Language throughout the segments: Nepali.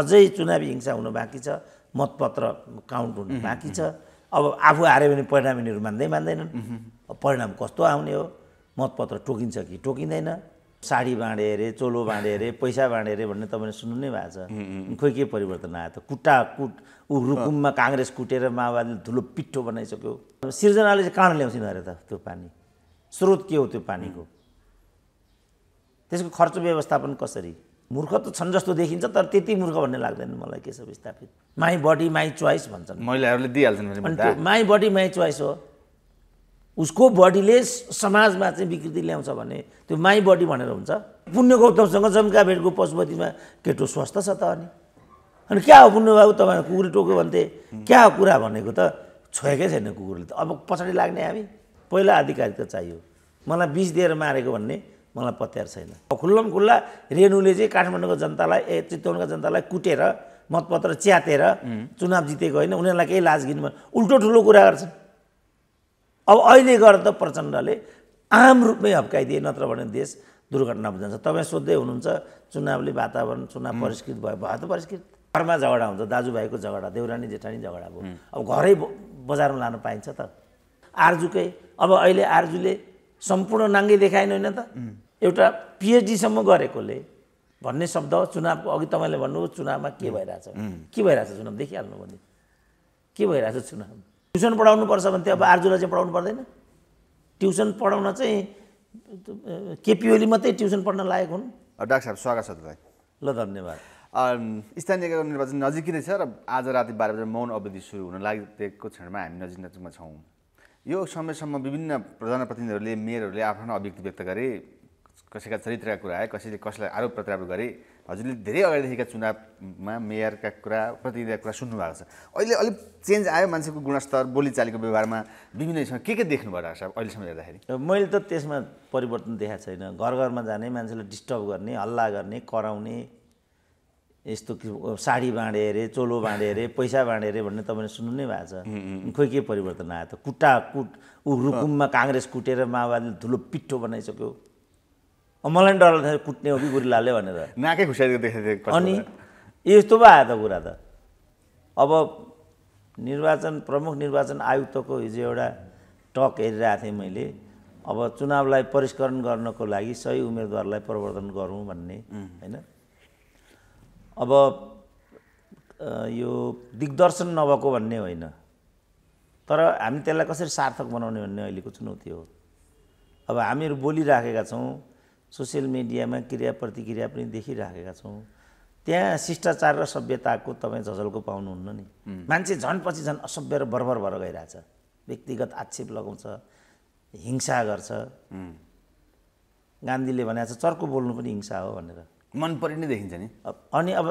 अझै चुनावी हिंसा हुन बाँकी छ मतपत्र काउन्ट हुनु बाँकी छ अब आफू हार्यो भने परिणाम यिनीहरू मान्दै मान्दैनन् परिणाम कस्तो आउने हो मतपत्र टोकिन्छ कि टोकिँदैन साडी बाँडे अरे चोलो बाँडे अरे पैसा बाँडे अरे भन्ने तपाईँले सुन्नु नै भएको छ खोइ के परिवर्तन आयो त कुट्टा कुट ऊ रुकुममा काङ्ग्रेस कुटेर माओवादीले धुलो पिठो बनाइसक्यो सिर्जनाले चाहिँ काँड ल्याउँछ अरे त त्यो पानी स्रोत के हो त्यो पानीको त्यसको खर्च व्यवस्थापन कसरी मूर्ख त छन् जस्तो देखिन्छ तर त्यति मूर्ख भन्ने लाग्दैन मलाई के केशव विस्थापित माई बडी माई चोइस भन्छन् महिलाहरूले दिइहाल्छन् माई बडी माई चोइस हो उसको बडीले समाजमा चाहिँ विकृति ल्याउँछ भने त्यो माई बडी भनेर हुन्छ पुण्य गौतमसँग जम्का भेटको पशुपतिमा केटो स्वस्थ छ त अनि अनि क्या हो पुण्य बाबु तपाईँ कुकुर टोक्यो भन्थे क्या हो कुरा भनेको त छोएकै छैन कुकुरले त अब पछाडि लाग्ने हामी पहिला आधिकारिकता चाहियो मलाई बिस दिएर मारेको भन्ने मलाई पत्यार छैन खुल्लम खुल्ला रेणुले चाहिँ काठमाडौँको जनतालाई ए चितवनको जनतालाई कुटेर मतपत्र च्यातेर चुनाव जितेको होइन उनीहरूलाई केही लाज गिन्नु उल्टो ठुलो कुरा गर्छन् अब अहिले गर्दा त प्रचण्डले आम रूपमै हप्काइदिए नत्र भने देश दुर्घटना जान्छ तपाईँ सोध्दै हुनुहुन्छ चुनावले वातावरण चुनाव परिष्कृत भयो भयो त परिष्कृत घरमा झगडा हुन्छ दाजुभाइको झगडा देउरानी जेठानी झगडा भयो अब घरै बजारमा लानु पाइन्छ त आर्जुकै अब अहिले आर्जुले सम्पूर्ण नाङ्गै देखाएन होइन त एउटा पिएचडीसम्म गरेकोले भन्ने शब्द चुनावको अघि तपाईँले भन्नुभयो चुनावमा के भइरहेछ के भइरहेछ चुनाव देखिहाल्नु भने के भइरहेछ चुनाव ट्युसन पढाउनुपर्छ भने त्यो अब आर्जुलाई चाहिँ पढाउनु पर्दैन ट्युसन पढाउन चाहिँ केपी ओली मात्रै ट्युसन पढ्न लायक हुन् डाक्टर साहब स्वागत छ तपाईँ ल धन्यवाद स्थानीय निर्वाचन नजिकै नै छ र आज राति बाह्र बजे मौन अवधि सुरु हुन लागेको क्षणमा हामी नजिक नजिकमा छौँ यो समयसम्म विभिन्न जनप्रतिनिधिहरूले मेयरहरूले आफ्नो आफ्नो अभिव्यक्ति व्यक्त गरे कसैका चरित्रका कुरा आए कसैले कसैलाई आरोप प्रत्यारोप गरे हजुरले धेरै अगाडिदेखिका चुनावमा मेयरका कुरा प्रतिनिधिका कुरा सुन्नुभएको छ अहिले अलिक चेन्ज आयो मान्छेको गुणस्तर बोलीचालीको व्यवहारमा विभिन्न के के देख्नुभयो डाक्टर साहब अहिलेसम्म हेर्दाखेरि मैले त त्यसमा परिवर्तन देखाएको छैन घर घरमा जाने मान्छेलाई डिस्टर्ब गर्ने हल्ला गर्ने कराउने यस्तो साडी बाँडे अरे चोलो बाँडे अरे पैसा बाँडे अरे भन्ने तपाईँले सुन्नु नै भएको छ खोइ के परिवर्तन आयो त कुट्टा कुट ऊ रुकुममा काङ्ग्रेस कुटेर माओवादीले धुलो पिठो बनाइसक्यो मलाई डर लाग्दाखेरि कुट्ने हो कि गुरिलाले भनेर नाकै खुसियारी देखेको अनि यस्तो पो आयो त कुरा त अब निर्वाचन प्रमुख निर्वाचन आयुक्तको हिजो एउटा टक हेरिरहेको थिएँ मैले अब चुनावलाई परिष्करण गर्नको लागि सही उम्मेदवारलाई प्रवर्धन गरौँ भन्ने होइन अब यो दिग्दर्शन नभएको भन्ने होइन तर हामी त्यसलाई कसरी सार्थक बनाउने भन्ने अहिलेको चुनौती हो अब हामीहरू बोलिराखेका छौँ सोसियल मिडियामा क्रिया प्रतिक्रिया पनि देखिराखेका छौँ त्यहाँ शिष्टाचार र सभ्यताको तपाईँ झझल्को पाउनुहुन्न नि मान्छे झन् पछि झन् असभ्य र बर्बर भएर गइरहेछ व्यक्तिगत आक्षेप लगाउँछ हिंसा गर्छ गान्धीले भनेको छ चर्को बोल्नु पनि हिंसा हो भनेर मन परि नै देखिन्छ नि अनि अब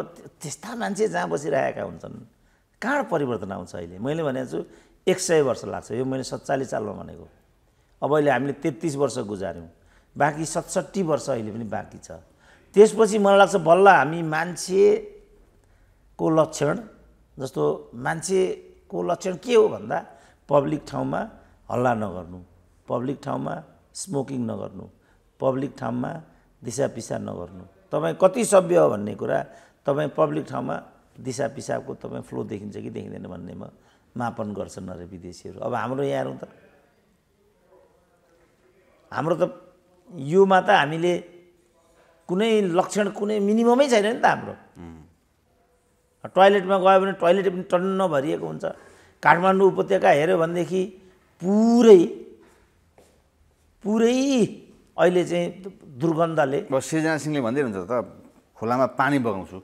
त्यस्ता मान्छे जहाँ बसिरहेका हुन्छन् कहाँ परिवर्तन आउँछ अहिले मैले भनेको छु एक सय वर्ष लाग्छ यो मैले सत्तालिस सालमा भनेको अब अहिले हामीले तेत्तिस वर्ष गुजार्यौँ बाँकी सतसट्ठी वर्ष अहिले पनि बाँकी छ त्यसपछि मलाई लाग्छ बल्ल हामी मान्छेको लक्षण जस्तो मान्छेको लक्षण के हो भन्दा पब्लिक ठाउँमा हल्ला नगर्नु पब्लिक ठाउँमा स्मोकिङ नगर्नु पब्लिक ठाउँमा पिसाब नगर्नु तपाईँ कति सभ्य हो भन्ने कुरा तपाईँ पब्लिक ठाउँमा दिसा पिसाबको तपाईँ फ्लो देखिन्छ कि देखिँदैन भन्नेमा मापन गर्छन् अरे विदेशीहरू अब हाम्रो यहाँहरू त हाम्रो त योमा त हामीले कुनै लक्षण कुनै मिनिममै छैन नि त हाम्रो टोयलेटमा गयो भने टोयलेट पनि टन्न भरिएको हुन्छ काठमाडौँ उपत्यका हेऱ्यो भनेदेखि पुरै पुरै अहिले चाहिँ दुर्गन्धले सृजना सिंहले भन्दै हुन्छ त खोलामा पानी बगाउँछु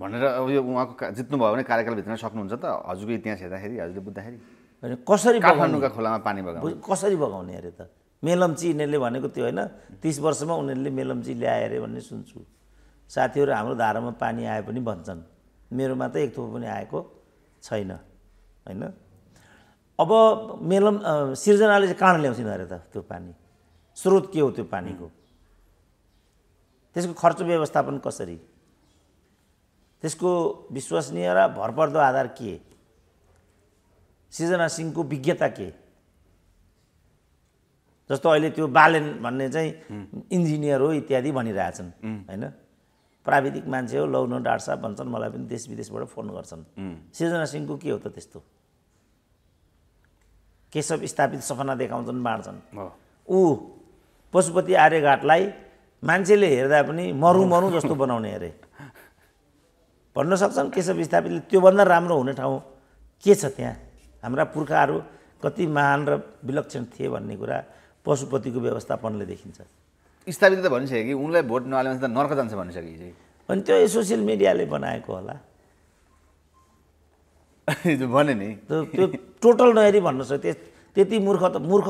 भनेर अब यो उहाँको जित्नुभयो भने कार्यकाल भित्र सक्नुहुन्छ त हजुरको इतिहास हेर्दाखेरि हजुरले बुझ्दाखेरि कसरी काठमाडौँका खोलामा पानी बगाउनु कसरी बगाउने अरे त मेलम्ची यिनीहरूले भनेको त्यो होइन तिस वर्षमा उनीहरूले मेलम्ची ल्याए अरे भन्ने सुन्छु साथीहरू हाम्रो धारामा पानी आए पनि भन्छन् मेरोमा त एक थोप पनि आएको छैन होइन अब मेलम सिर्जनाले चाहिँ काँड ल्याउँछन् अरे त त्यो पानी स्रोत के हो त्यो पानीको त्यसको खर्च व्यवस्थापन कसरी त्यसको विश्वसनीय र भरपर्दो आधार के सिर्जना सिंहको विज्ञता के जस्तो अहिले त्यो बालेन भन्ने चाहिँ इन्जिनियर हो इत्यादि भनिरहेछन् होइन प्राविधिक मान्छे हो लौन डाट साहब भन्छन् मलाई पनि देश विदेशबाट फोन गर्छन् सृजना सिंहको के हो त त्यस्तो केशव स्थापित सपना देखाउँछन् बाँड्छन् ऊ पशुपति आर्यघाटलाई मान्छेले हेर्दा पनि मरु मरु जस्तो बनाउने अरे भन्न सक्छन् केशव स्थापितले त्योभन्दा राम्रो हुने ठाउँ के छ त्यहाँ हाम्रा पुर्खाहरू कति महान र विलक्षण थिए भन्ने कुरा पशुपतिको व्यवस्थापनले देखिन्छ स्थापित त भनिसक्यो कि उनलाई भोट नहाले त नर्क जान्छ भनिसक्यो अनि त्यो सोसियल मिडियाले बनाएको होला भने नि त्यो टोटल नहेरी भन्नुहोस् त्यस त्यति मूर्ख त मूर्ख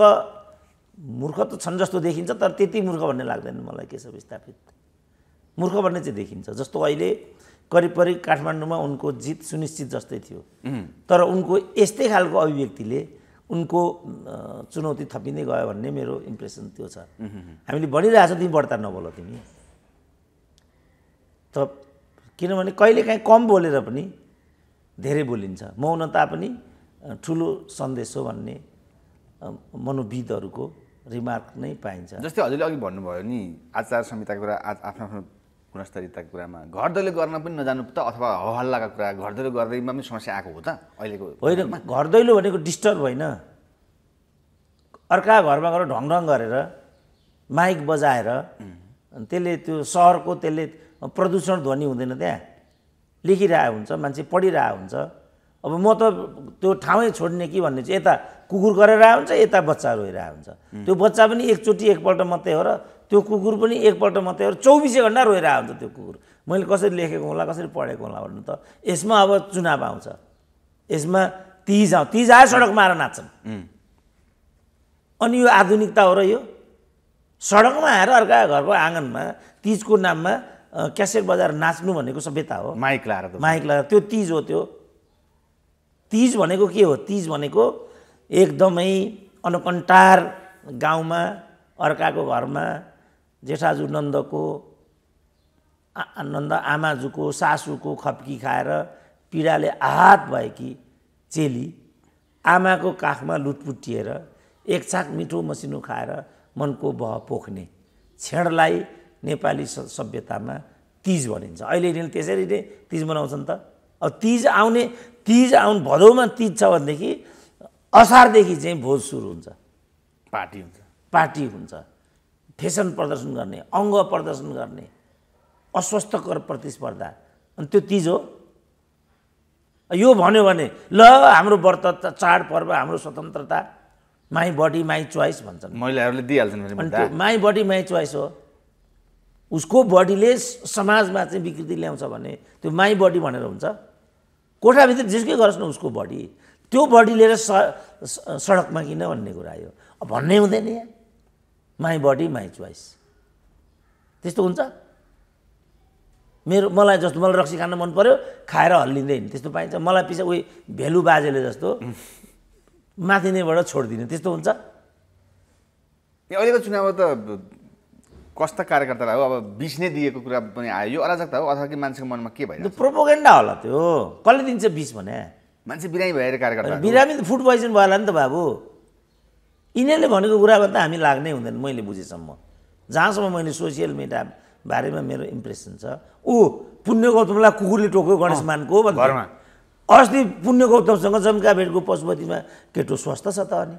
मूर्ख त छन् जस्तो देखिन्छ तर त्यति मूर्ख भन्ने लाग्दैन मलाई केशव स्थापित मूर्ख भन्ने चाहिँ देखिन्छ जस्तो अहिले करिब करिब काठमाडौँमा उनको जित सुनिश्चित जस्तै थियो तर उनको यस्तै खालको अभिव्यक्तिले उनको चुनौती थपिँदै गयो भन्ने मेरो इम्प्रेसन त्यो छ हामीले भनिरहेको तिमी बढ्ता नबोल तिमी त किनभने कहिलेकाहीँ कम बोलेर पनि धेरै बोलिन्छ मौनता पनि ठुलो सन्देश हो भन्ने मनोविदहरूको रिमार्क नै पाइन्छ जस्तै हजुरले अघि भन्नुभयो नि आचार संहिताको कुरा आफ्नो आफ्नो गुणस्तरीयताको कुरामा घर दैलो गर्न पनि नजानु त अथवा हल्लाका कुरा घर दैलो गर्दैमा पनि समस्या आएको हो त अहिलेको होइन घर दैलो भनेको डिस्टर्ब होइन अर्का घरमा गएर ढङ गरेर माइक बजाएर त्यसले त्यो सहरको त्यसले प्रदूषण ध्वनि हुँदैन त्यहाँ लेखिरहेको हुन्छ मान्छे पढिरहेको हुन्छ अब म त त्यो ठाउँै छोड्ने कि भन्ने चाहिँ यता कुकुर गरेर हुन्छ यता बच्चा रोइरहेको हुन्छ त्यो बच्चा पनि एकचोटि एकपल्ट मात्रै हो र त्यो कुकुर पनि एकपल्ट मात्रै चौबिसै घन्टा रोएर आउँछ त्यो कुकुर मैले कसरी लेखेको होला कसरी पढेको होला भन्नु त यसमा अब चुनाव आउँछ यसमा तिज आउँ तिज आयो सडकमा आएर नाच्छन् अनि यो आधुनिकता हो र यो सडकमा आएर अर्का घरको आँगनमा तिजको नाममा क्यासेट बजाएर नाच्नु भनेको सभ्यता हो माइक लाएर माइक लाएर त्यो तिज हो त्यो तिज भनेको के हो तिज भनेको एकदमै अनकन्टार गाउँमा अर्काको घरमा जेठाजु नन्दको नन्द आमाजुको सासुको खप्की खाएर पीडाले आहत भएकी चेली आमाको काखमा लुटपुटिएर एक छाक मिठो मसिनो खाएर मनको बह पोख्ने छेडलाई नेपाली सभ्यतामा तिज भनिन्छ अहिले यिनीहरूले त्यसरी नै तिज मनाउँछन् त अब तिज आउने तिज आउनु भदौमा तिज छ भनेदेखि असारदेखि चाहिँ भोज सुरु हुन्छ पार्टी हुन्छ पार्टी हुन्छ फेसन प्रदर्शन गर्ने अङ्ग प्रदर्शन गर्ने अस्वस्थकर प्रतिस्पर्धा अनि त्यो तिज हो यो भन्यो भने ल हाम्रो व्रत चाडपर्व हाम्रो स्वतन्त्रता माई बडी माई चोइस भन्छन् महिलाहरूले दिइहाल्छन् माई बडी माई चोइस हो उसको बडीले समाजमा चाहिँ विकृति ल्याउँछ भने त्यो माई बडी भनेर हुन्छ कोठाभित्र जिस्कै गरोस् न उसको बडी त्यो बडी लिएर सडकमा किन भन्ने कुरा आयो भन्ने हुँदैन यहाँ माई बडी माई चोइस त्यस्तो हुन्छ मेरो मलाई जस्तो मलाई रक्सी खान मन पऱ्यो खाएर हल्लिँदैन त्यस्तो पाइन्छ मलाई पछि उयो भेलु बाजेले जस्तो माथि नैबाट छोडिदिने त्यस्तो हुन्छ अहिलेको चुनाव त कस्ता कार्यकर्तालाई हो अब बिस नै दिएको कुरा पनि आयो यो अराजकता हो अथवा कि मान्छेको मनमा के भयो प्रोपोगेन्डा होला त्यो कसले दिन्छ बिस भने मान्छे बिरामी भएर कार्यकर्ता बिरामी फुड पोइजन भयो होला नि त बाबु यिनीहरूले भनेको कुरामा त हामी लाग्नै हुँदैन मैले बुझेसम्म जहाँसम्म मैले सोसियल मिडिया बारेमा मेरो इम्प्रेसन छ ऊ पुण्य गौतमलाई कुकुरले टोक्यो गणेशमानको घरमा अस्ति पुण्य गौतमसँग जम्का भेटको पशुपतिमा केटो स्वस्थ छ त अनि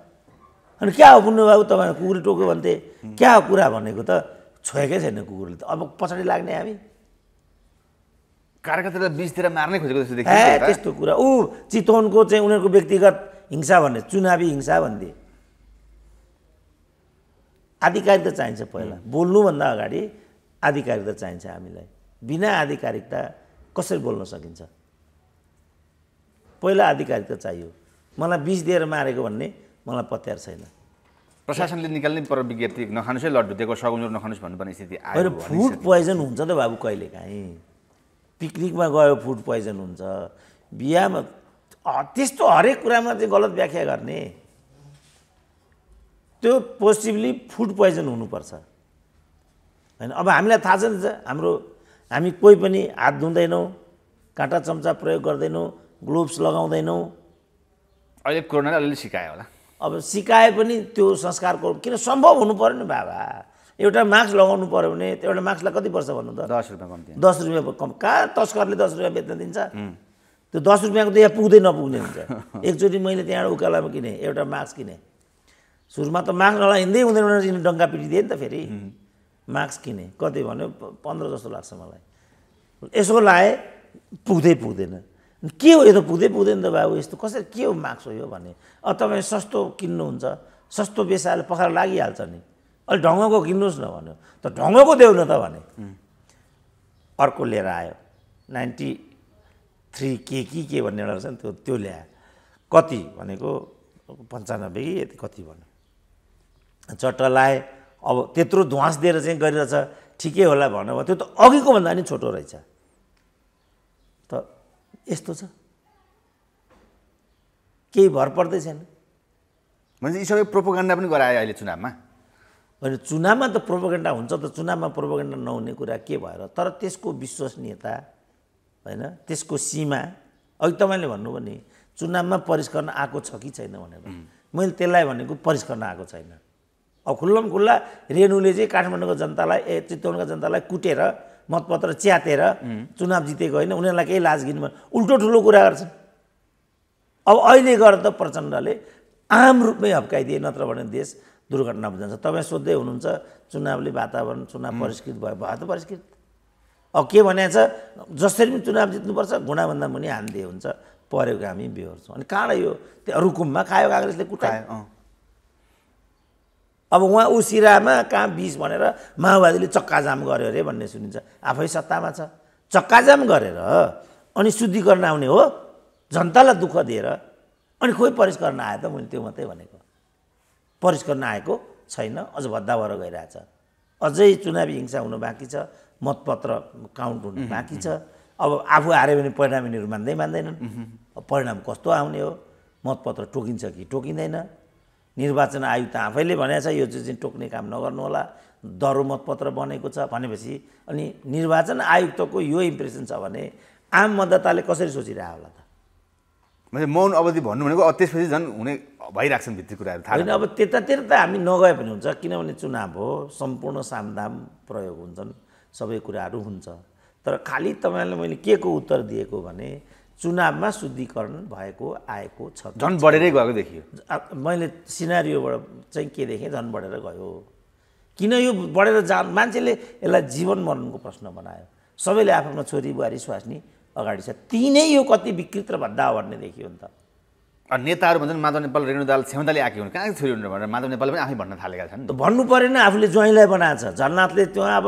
अनि क्या हो पुण्य बाबु तपाईँ कुकुरले टोक्यो भन्थे क्या हो कुरा भनेको त छोएकै छैन कुकुरले त अब पछाडि लाग्ने हामी कार्यकर्तालाई बिचतिर मार्नै खोजेको जस्तो देखियो त्यस्तो कुरा ऊ चितवनको चाहिँ उनीहरूको व्यक्तिगत हिंसा भन्ने चुनावी हिंसा भन्थे आधिकारिकता चाहिन्छ पहिला बोल्नुभन्दा अगाडि आधिकारिकता चाहिन्छ हामीलाई बिना आधिकारिकता कसरी बोल्न सकिन्छ पहिला आधिकारिकता चाहियो मलाई बिस दिएर मारेको भन्ने मलाई पत्यार छैन प्रशासनले निकाल्ने पर विज्ञप्ति नखानुहोस् है लड्डु दिएको सगुन्जो नखानुहोस् भन्नुपर्ने स्थिति आयो फुड पोइजन हुन्छ त बाबु कहिलेकाहीँ पिकनिकमा गयो फुड पोइजन हुन्छ बिहामा त्यस्तो हरेक कुरामा चाहिँ गलत व्याख्या गर्ने त्यो पोजिटिभली फुड पोइजन हुनुपर्छ होइन अब हामीलाई थाहा छ नि हाम्रो हामी कोही पनि हात धुँदैनौँ काँटा चम्चा प्रयोग गर्दैनौँ ग्लोभ्स लगाउँदैनौँ अहिले कोरोनाले अलिअलि सिकायो होला अब सिकाए पनि त्यो संस्कारको किन सम्भव हुनु पऱ्यो नि बाबा एउटा मास्क लगाउनु पऱ्यो भने त्यो एउटा मास्कलाई कति पर्छ भन्नु त दस रुपियाँ कम्ती दस रुपियाँ कम कहाँ तस्करले दस रुपियाँ बेच्न दिन्छ त्यो दस रुपियाँको त यहाँ पुग्दै नपुग्ने हुन्छ एकचोटि मैले त्यहाँबाट उकालामा किनेँ एउटा मास्क किनेँ सुरुमा त नला हिँड्दै हुँदैन रहेछ डङ्का पिटिदिए नि त फेरि मार्क्स किने कति भन्यो पन्ध्र जस्तो लाग्छ मलाई यसो लाए पुग्दै पुग्दैन के हो यो त पुग्दै पुग्दैन त बाबु यस्तो कसरी के हो मार्क्स हो यो भने अब तपाईँ सस्तो किन्नुहुन्छ सस्तो बेसाले पखाएर लागिहाल्छ नि अलिक ढङ्गको किन्नुहोस् न भन्यो त ढङ्गको देऊ न त भने अर्को लिएर आयो नाइन्टी थ्री के कि के भन्ने एउटा रहेछ नि त्यो त्यो ल्यायो कति भनेको पन्चानब्बे कि यति कति भन्यो चट्टलाए अब त्यत्रो ध्वास दिएर चाहिँ गरिरहेछ ठिकै होला भन्नुभयो त्यो त अघिको भन्दा नि छोटो रहेछ त यस्तो छ केही भर पर्दै छैन भने यी सबै प्रोपोगेन्डा पनि गरायो अहिले चुनावमा होइन चुनावमा त प्रोपोगेन्डा हुन्छ त चुनावमा प्रोपोगेन्डा नहुने कुरा के भएर तर त्यसको विश्वसनीयता होइन त्यसको सीमा अघि तपाईँले भन्नुभयो नि चुनावमा परिष्करण आएको छ कि छैन भनेर मैले त्यसलाई भनेको परिष्करण आएको छैन अब खुल्लम खुल्ला रेणुले चाहिँ काठमाडौँको जनतालाई ए चितवनका जनतालाई कुटेर मतपत्र च्यातेर चुनाव जितेको होइन उनीहरूलाई केही लाज गिनु उल्टो ठुलो कुरा गर्छन् अब अहिले गर्दा प्रचण्डले आम रूपमै हप्काइदिए नत्र भने देश दुर्घटनामा जान्छ तपाईँ सोध्दै हुनुहुन्छ चुनावले वातावरण चुनाव परिष्कृत भयो भयो त परिष्कृत अब के भने छ जसरी पनि चुनाव जित्नुपर्छ गुणाभन्दा मुनि हान्दिए हुन्छ परेको हामी बेहोर्छौँ अनि काँडा यो त्यो रुकुममा खायो काङ्ग्रेसले कुटायो अब उहाँ उसिरामा कहाँ बिस भनेर माओवादीले चक्काजाम गर्यो अरे भन्ने सुनिन्छ आफै सत्तामा छ चक्काजाम गरेर अनि शुद्धिकरण आउने हो जनतालाई दुःख दिएर अनि खोइ परिष्करण आयो त मैले त्यो मात्रै भनेको परिष्करण आएको छैन अझ भद्दा भएर गइरहेछ अझै चुनावी हिंसा हुनु बाँकी छ मतपत्र काउन्ट हुनु बाँकी छ अब आफू हार्यो भने परिणाम यिनीहरू मान्दै मान्दैनन् परिणाम कस्तो आउने हो मतपत्र टोकिन्छ कि टोकिँदैन निर्वाचन आयुक्त आफैले भनेको छ यो चाहिँ टोक्ने काम नगर्नुहोला दरो मतपत्र बनेको छ भनेपछि अनि निर्वाचन आयुक्तको यो इम्प्रेसन छ भने आम मतदाताले कसरी सोचिरहेको होला त मौन अवधि भन्नु भनेको त्यसपछि झन् हुने भइरहेको छन् भित्री कुराहरू थाहा होइन अब त्यतातिर त हामी नगए पनि हुन्छ किनभने चुनाव हो सम्पूर्ण सामदाम प्रयोग हुन्छन् सबै कुराहरू हुन्छ तर खालि तपाईँलाई मैले के को उत्तर दिएको भने चुनावमा शुद्धिकरण भएको आएको छ झन् बढेरै गएको देखियो मैले सिनारीबाट चाहिँ के देखेँ झन् बढेर गयो किन यो बढेर जा मान्छेले यसलाई जीवन मरणको प्रश्न बनायो सबैले आफ्नो छोरी बुहारी स्वास्नी अगाडि छ तिनै यो कति विकृत र भद्दा भन्ने देखियो नि त नेताहरू भन्छन् माधव नेपाल रेणु दाल क्षमताले आएको हुन् कहाँ छोरी हुनु भनेर माधव नेपाल पनि आफै भन्न थालेका छन् भन्नु परेन आफूले ज्वाइँलाई बनाएछ झन्नाथले त्यो अब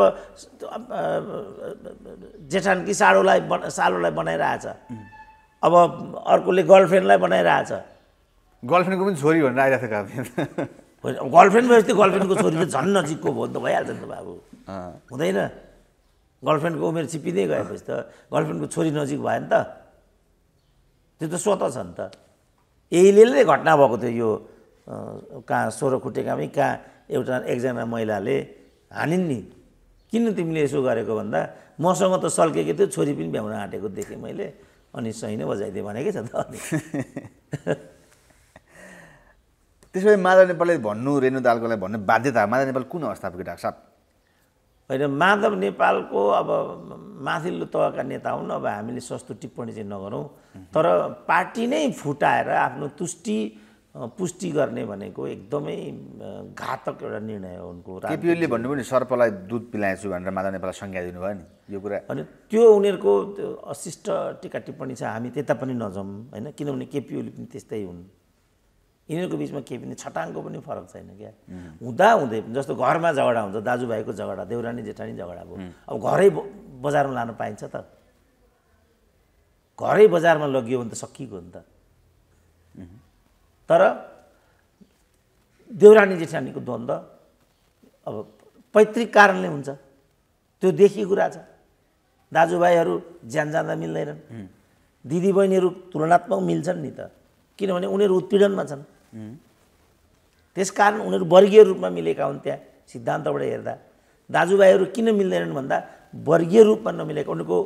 जेठानकी साडोलाई बना सालोलाई बनाइरहेछ अब अर्कोले गर्लफ्रेन्डलाई छ गर्लफ्रेन्डको पनि छोरी भनेर आइरहेको थियो गर्लफ्रेन्ड भयो त्यो गर्लफ्रेन्डको छोरी त झन् नजिकको भयो नि त भइहाल्छ नि त बाबु हुँदैन गर्लफ्रेन्डको उमेर चिप्पिँदै गएपछि त गर्लफ्रेन्डको छोरी नजिक भयो नि त त्यो त स्वत छ नि त यहीले नै घटना भएको थियो यो कहाँ सोह्र खुट्टेकामै कहाँ एउटा एकजना महिलाले हानिन् नि किन तिमीले यसो गरेको भन्दा मसँग त सल्केको थियो छोरी पनि भ्याउन आँटेको देखेँ मैले अनि सही नै बजाइदियो भनेकै छ त अनि त्यसो भए माधव नेपालले भन्नु रेणु दालकोलाई भन्नु बाध्यता माधव नेपाल कुन अवस्थापुग्यो डाक्टर साहब होइन माधव नेपालको अब माथिल्लो तहका नेता हुन् अब हामीले सस्तो टिप्पणी चाहिँ नगरौँ तर पार्टी नै फुटाएर आफ्नो तुष्टि पुष्टि गर्ने भनेको एकदमै घातक एउटा निर्णय हो उनको केपिएलले भन्नुभयो नि सर्पलाई दुध पिलाएछु भनेर माता नेपाल संज्ञा दिनुभयो नि यो कुरा अनि त्यो उनीहरूको अशिष्ट टिका टिप्पणी छ हामी त्यता पनि नजाउँ होइन किनभने केपिओली पनि त्यस्तै हुन् यिनीहरूको बिचमा केही पनि छटाङको पनि फरक छैन क्या हुँदा हुँदै जस्तो घरमा झगडा हुन्छ दाजुभाइको झगडा देउरानी जेठानी झगडा भयो अब घरै बजारमा लानु पाइन्छ त घरै बजारमा लगियो भने त सकिएको हो नि त तर देउरानी जेठानीको द्वन्द्व अब पैतृक कारणले हुन्छ त्यो देखिएको कुरा छ दाजुभाइहरू ज्यान जाँदा मिल्दैनन् दिदीबहिनीहरू तुलनात्मक मिल्छन् नि त किनभने उनीहरू उत्पीडनमा छन् त्यस कारण उनीहरू वर्गीय रूपमा मिलेका हुन् त्यहाँ सिद्धान्तबाट हेर्दा दाजुभाइहरू किन मिल्दैनन् भन्दा वर्गीय रूपमा नमिलेको उनीहरूको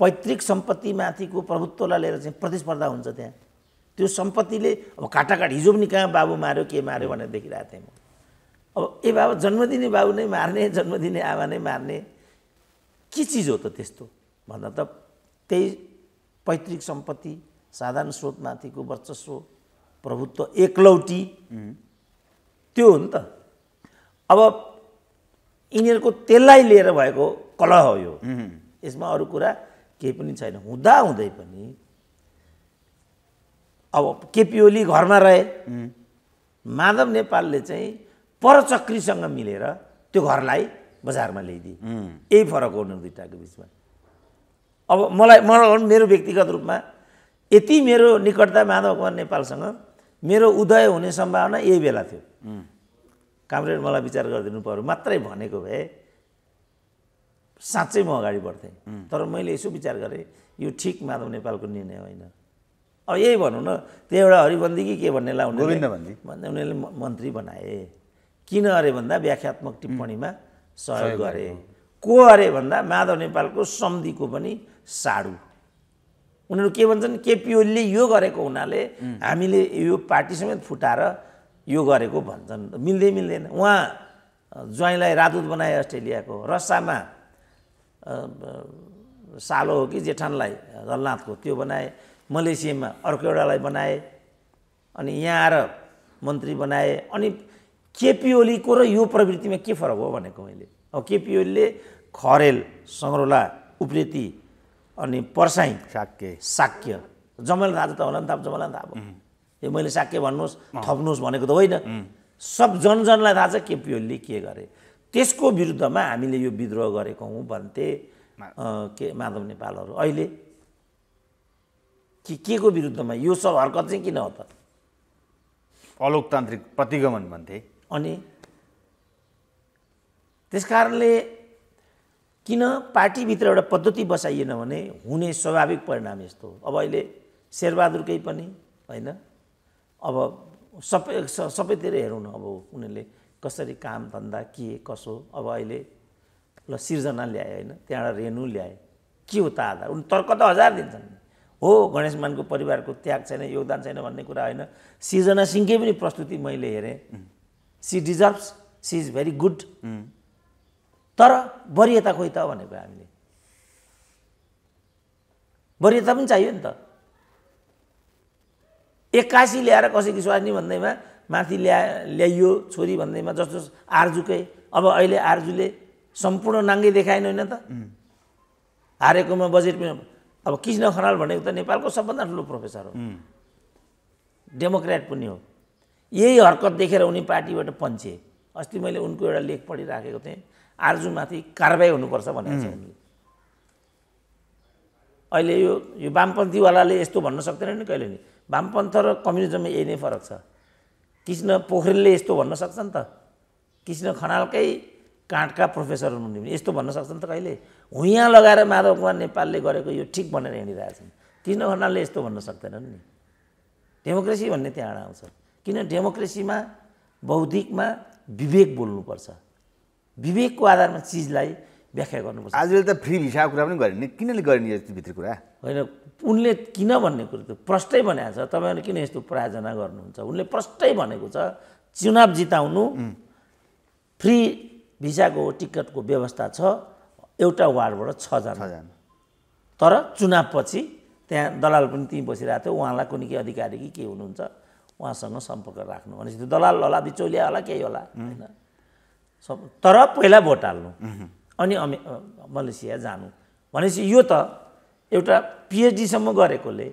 पैतृक सम्पत्तिमाथिको प्रभुत्वलाई लिएर चाहिँ प्रतिस्पर्धा हुन्छ त्यहाँ त्यो सम्पत्तिले अब काटाकाट हिजो पनि कहाँ बाबु मार्यो के मार्यो भनेर देखिरहेको थिएँ म अब ए बाबा जन्म बाबु नै मार्ने जन्म दिने आमा नै मार्ने के चिज हो त त्यस्तो भन्दा त त्यही पैतृक सम्पत्ति साधारण स्रोतमाथिको वर्चस्व प्रभुत्व एकलौटी त्यो हो नि त अब यिनीहरूको त्यसलाई लिएर भएको कलह हो यो यसमा अरू कुरा केही पनि छैन हुँदा हुँदै पनि अब केपी ओली घरमा रहे माधव नेपालले चाहिँ परचक्रीसँग मिलेर त्यो घरलाई बजारमा ल्याइदिए यही फरक हो दुइटाको बिचमा अब मलाई मलाई मेरो व्यक्तिगत रूपमा यति मेरो निकटता माधव कुमार नेपालसँग मेरो उदय हुने सम्भावना यही बेला थियो कामरेड मलाई विचार गरिदिनु पऱ्यो मात्रै भनेको भए साँच्चै म अगाडि बढ्थेँ तर मैले यसो विचार गरेँ यो ठिक माधव नेपालको निर्णय होइन अब यही भनौँ न त्यो एउटा हरिबन्दी कि के भन्नेलाई उनीहरूले भन्ने उनीहरूले मन्त्री बनाए किन अरे भन्दा व्याख्यात्मक टिप्पणीमा सहयोग गरे को अरे भन्दा माधव नेपालको सम्धिको पनि साडु उनीहरू के भन्छन् केपिओलीले यो गरेको हुनाले हामीले यो पार्टी समेत फुटाएर यो गरेको भन्छन् मिल्दै मिल्दैन उहाँ ज्वाइँलाई राजदूत बनाए अस्ट्रेलियाको रसामा सालो हो कि जेठानलाई दलनाथको त्यो बनाए मलेसियामा अर्को एउटालाई बनाए अनि यहाँ आएर मन्त्री बनाए अनि केपी ओलीको र यो प्रवृत्तिमा के फरक हो भनेको मैले अब केपी ओलीले खरेल सङ्ग्रौला उप्रेती अनि पर्साइ साक्य साक्य जमेल थाहा त होला नि थाप जमालाई थाहा भयो यो मैले साक्य भन्नुहोस् थप्नुहोस् भनेको त होइन सब जनजनलाई थाहा छ केपी ओलीले के गरे त्यसको विरुद्धमा हामीले यो विद्रोह गरेको हौँ भन्थे के माधव नेपालहरू अहिले कि के को विरुद्धमा यो सब हरकत चाहिँ किन हो त अलोकतान्त्रिक प्रतिगमन भन्थे अनि त्यस कारणले किन पार्टीभित्र एउटा पद्धति बसाइएन भने हुने स्वाभाविक परिणाम यस्तो हो अब अहिले शेरबहादुरकै पनि होइन अब सबै सबैतिर हेरौँ न अब उनीहरूले कसरी काम धन्दा के कसो अब अहिले ल सिर्जना ल्याए होइन त्यहाँबाट रेणु ल्याए के हो त आधार उनी तर्क त हजार दिन्छन् हो गणेशमानको परिवारको त्याग छैन योगदान छैन भन्ने कुरा होइन सिजना सिंहकै पनि प्रस्तुति मैले हेरेँ she deserves she is very good तर वरियता खोइ त भनेको हामीले वरियता पनि चाहियो नि त एक्कासी ल्याएर कसैको स्वास्नी भन्दैमा माथि ल्या ल्याइयो छोरी भन्दैमा जस्तो आर्जुकै अब अहिले आर्जुले सम्पूर्ण नाङ्गै देखाएन होइन त हारेकोमा बजेट पनि अब कृष्ण खनाल भनेको त नेपालको सबभन्दा ठुलो प्रोफेसर हो डेमोक्रेट पनि हो यही हरकत देखेर उनी पार्टीबाट पन्चे अस्ति मैले उनको एउटा लेख पढिराखेको थिएँ आर्जुमाथि कारवाही हुनुपर्छ भनेको छ उनले अहिले यो यो वामपन्थीवालाले यस्तो भन्न सक्दैन नि कहिले नि वामपन्थ र कम्युनिजममा यही नै फरक छ कृष्ण पोखरेलले यस्तो भन्न सक्छ नि त कृष्ण खनालकै काँटका प्रोफेसर हुनुहुन्थ्यो भने यस्तो भन्न सक्छ नि त कहिले हुँ लगाएर माधव कुमार नेपालले गरेको यो ठिक भनेर हिँडिरहेछन् किन खनालले यस्तो भन्न सक्दैनन् नि डेमोक्रेसी भन्ने त्यहाँबाट आउँछ किन डेमोक्रेसीमा बौद्धिकमा विवेक बोल्नुपर्छ विवेकको आधारमा चिजलाई व्याख्या गर्नुपर्छ आजले त फ्री भिसाको कुरा पनि गरेन किनले यस्तो भित्र कुरा होइन उनले किन भन्ने कुरो त प्रष्टै भनेको छ तपाईँहरू किन यस्तो प्रायोजना गर्नुहुन्छ उनले प्रष्टै भनेको छ चुनाव जिताउनु फ्री भिसाको टिकटको व्यवस्था छ एउटा वार्डबाट छजना तर चुनावपछि त्यहाँ दलाल पनि त्यहीँ बसिरहेको थियो उहाँलाई कुनै के अधिकारी कि के हुनुहुन्छ उहाँसँग सम्पर्क राख्नु भनेपछि दलाल होला बिचौलिया होला केही होला होइन सब तर पहिला भोट हाल्नु अनि अमे मलेसिया जानु भनेपछि यो त एउटा पिएचडीसम्म गरेकोले